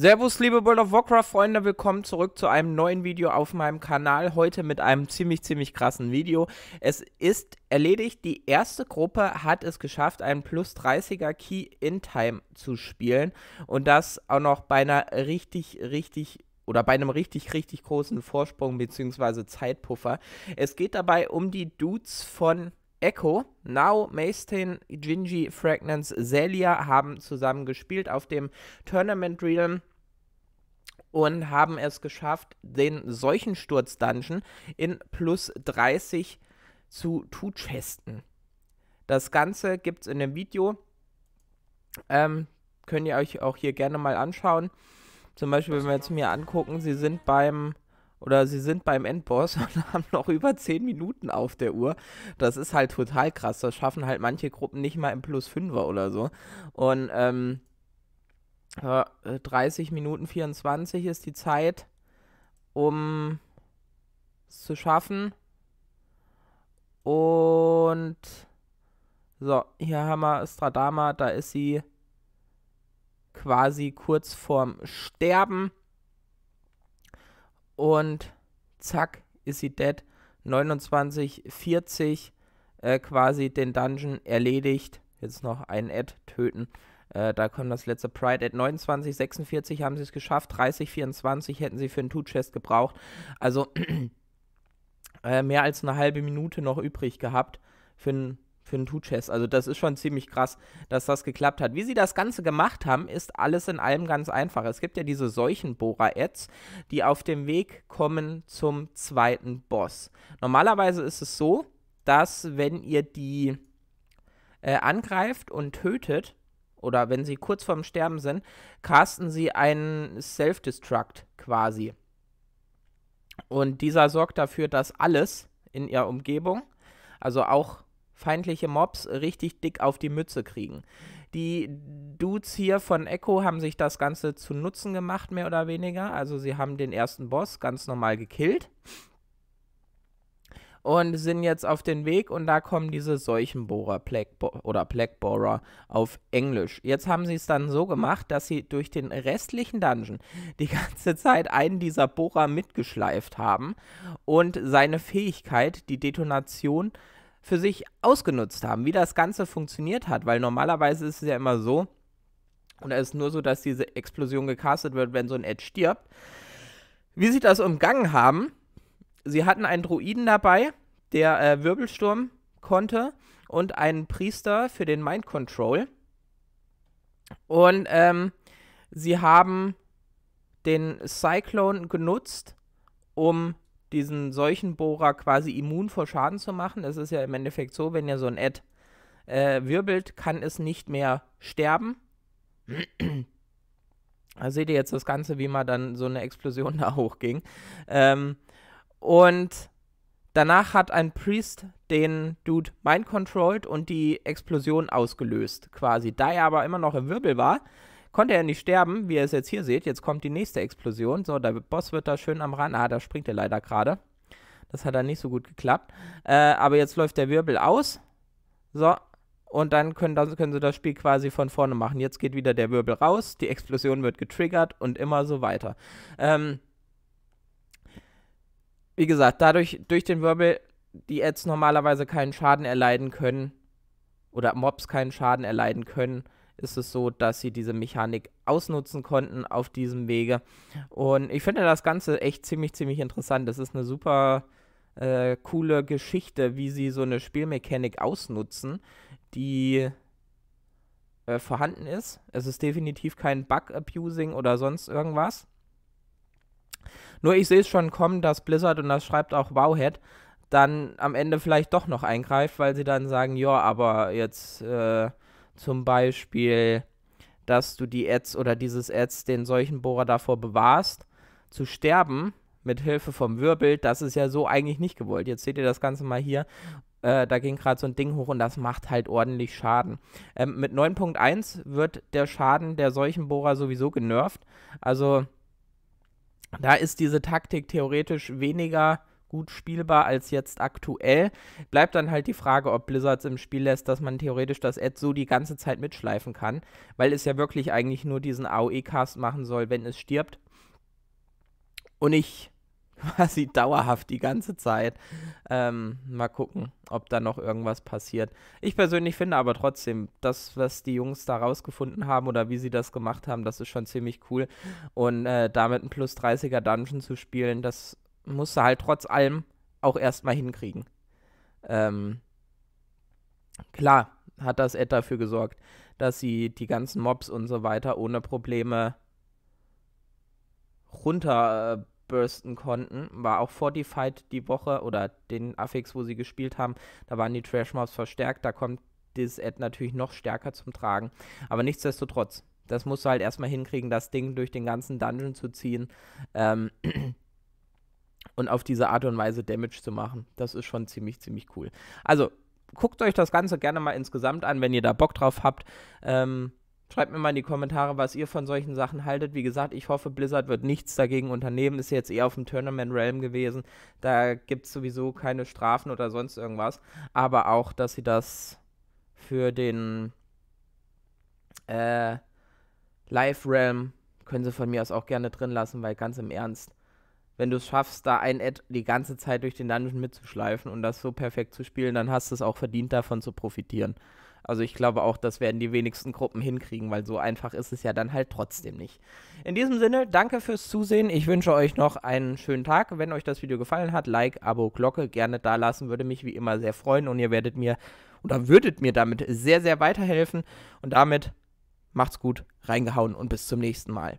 Servus, liebe World of Warcraft-Freunde, willkommen zurück zu einem neuen Video auf meinem Kanal. Heute mit einem ziemlich, ziemlich krassen Video. Es ist erledigt, die erste Gruppe hat es geschafft, einen plus 30er Key in Time zu spielen. Und das auch noch bei einer richtig, richtig oder bei einem richtig, richtig großen Vorsprung bzw. Zeitpuffer. Es geht dabei um die Dudes von Echo, Now, Maestin, Gingy, Fragments, Zelia haben zusammen gespielt auf dem Tournament Realm und haben es geschafft, den Seuchensturz-Dungeon in plus 30 zu two Das Ganze gibt es in dem Video. Ähm, könnt ihr euch auch hier gerne mal anschauen. Zum Beispiel, wenn wir jetzt mir angucken, sie sind beim oder sie sind beim Endboss und haben noch über 10 Minuten auf der Uhr. Das ist halt total krass. Das schaffen halt manche Gruppen nicht mal im Plus 5er oder so. Und ähm, 30 äh, Minuten 24 ist die Zeit, um es zu schaffen. Und so, hier haben wir Stradama, da ist sie quasi kurz vorm Sterben. Und zack, ist sie dead. 29,40 äh, quasi den Dungeon erledigt jetzt noch ein Ad töten. Äh, da kommt das letzte Pride Ad. 29, 46 haben sie es geschafft. 30, 24 hätten sie für einen Two-Chest gebraucht. Also äh, mehr als eine halbe Minute noch übrig gehabt für einen für einen Two-Chess. Also das ist schon ziemlich krass, dass das geklappt hat. Wie sie das Ganze gemacht haben, ist alles in allem ganz einfach. Es gibt ja diese Seuchenbohrer-Ads, die auf dem Weg kommen zum zweiten Boss. Normalerweise ist es so, dass wenn ihr die äh, angreift und tötet, oder wenn sie kurz vorm Sterben sind, casten sie einen Self-Destruct quasi. Und dieser sorgt dafür, dass alles in ihrer Umgebung, also auch feindliche Mobs, richtig dick auf die Mütze kriegen. Die Dudes hier von Echo haben sich das Ganze zu Nutzen gemacht, mehr oder weniger. Also sie haben den ersten Boss ganz normal gekillt und sind jetzt auf den Weg und da kommen diese Seuchenbohrer Blackbo oder Blackbohrer auf Englisch. Jetzt haben sie es dann so gemacht, dass sie durch den restlichen Dungeon die ganze Zeit einen dieser Bohrer mitgeschleift haben und seine Fähigkeit, die Detonation, für sich ausgenutzt haben, wie das Ganze funktioniert hat, weil normalerweise ist es ja immer so, und es ist nur so, dass diese Explosion gecastet wird, wenn so ein Edge stirbt. Wie sie das umgangen haben, sie hatten einen Druiden dabei, der äh, Wirbelsturm konnte und einen Priester für den Mind Control. Und ähm, sie haben den Cyclone genutzt, um diesen Seuchenbohrer quasi immun vor Schaden zu machen. Es ist ja im Endeffekt so, wenn ihr so ein Ad äh, wirbelt, kann es nicht mehr sterben. da also seht ihr jetzt das Ganze, wie mal dann so eine Explosion da hochging. Ähm, und danach hat ein Priest den Dude mind controlled und die Explosion ausgelöst, quasi. Da er aber immer noch im Wirbel war, konnte er nicht sterben, wie ihr es jetzt hier seht. Jetzt kommt die nächste Explosion. So, der Boss wird da schön am Rand. Ah, da springt er leider gerade. Das hat dann nicht so gut geklappt. Äh, aber jetzt läuft der Wirbel aus. So. Und dann können, dann können sie das Spiel quasi von vorne machen. Jetzt geht wieder der Wirbel raus, die Explosion wird getriggert und immer so weiter. Ähm, wie gesagt, dadurch, durch den Wirbel, die Ads normalerweise keinen Schaden erleiden können oder Mobs keinen Schaden erleiden können, ist es so, dass sie diese Mechanik ausnutzen konnten auf diesem Wege. Und ich finde das Ganze echt ziemlich, ziemlich interessant. Das ist eine super äh, coole Geschichte, wie sie so eine Spielmechanik ausnutzen, die äh, vorhanden ist. Es ist definitiv kein Bug-Abusing oder sonst irgendwas. Nur ich sehe es schon kommen, dass Blizzard, und das schreibt auch Wowhead, dann am Ende vielleicht doch noch eingreift, weil sie dann sagen, ja, aber jetzt äh, zum Beispiel, dass du die Ads oder dieses Ads den solchen Bohrer davor bewahrst, zu sterben mit Hilfe vom Wirbel, das ist ja so eigentlich nicht gewollt. Jetzt seht ihr das Ganze mal hier. Äh, da ging gerade so ein Ding hoch und das macht halt ordentlich Schaden. Ähm, mit 9.1 wird der Schaden der Seuchenbohrer sowieso genervt. Also da ist diese Taktik theoretisch weniger gut spielbar als jetzt aktuell. Bleibt dann halt die Frage, ob Blizzards im Spiel lässt, dass man theoretisch das Ad so die ganze Zeit mitschleifen kann, weil es ja wirklich eigentlich nur diesen AOE-Cast machen soll, wenn es stirbt. Und ich quasi dauerhaft die ganze Zeit. Ähm, mal gucken, ob da noch irgendwas passiert. Ich persönlich finde aber trotzdem, das, was die Jungs da rausgefunden haben oder wie sie das gemacht haben, das ist schon ziemlich cool. Und äh, damit ein plus 30er Dungeon zu spielen, das musst du halt trotz allem auch erstmal hinkriegen. Ähm, klar hat das Ed dafür gesorgt, dass sie die ganzen Mobs und so weiter ohne Probleme runter äh, bursten konnten. War auch Fortified die Woche oder den Affix, wo sie gespielt haben. Da waren die Trash Mobs verstärkt. Da kommt dieses Ad natürlich noch stärker zum Tragen. Aber nichtsdestotrotz, das musst du halt erstmal hinkriegen, das Ding durch den ganzen Dungeon zu ziehen. Ähm, und auf diese Art und Weise Damage zu machen. Das ist schon ziemlich, ziemlich cool. Also, guckt euch das Ganze gerne mal insgesamt an, wenn ihr da Bock drauf habt. Ähm, Schreibt mir mal in die Kommentare, was ihr von solchen Sachen haltet. Wie gesagt, ich hoffe, Blizzard wird nichts dagegen unternehmen. Ist jetzt eher auf dem Tournament Realm gewesen. Da gibt es sowieso keine Strafen oder sonst irgendwas. Aber auch, dass sie das für den äh, Live Realm können sie von mir aus auch gerne drin lassen, weil ganz im Ernst, wenn du es schaffst, da ein Ad die ganze Zeit durch den Dungeon mitzuschleifen und das so perfekt zu spielen, dann hast du es auch verdient, davon zu profitieren. Also ich glaube auch, das werden die wenigsten Gruppen hinkriegen, weil so einfach ist es ja dann halt trotzdem nicht. In diesem Sinne, danke fürs Zusehen. Ich wünsche euch noch einen schönen Tag. Wenn euch das Video gefallen hat, Like, Abo, Glocke gerne da lassen, würde mich wie immer sehr freuen und ihr werdet mir oder würdet mir damit sehr, sehr weiterhelfen. Und damit macht's gut, reingehauen und bis zum nächsten Mal.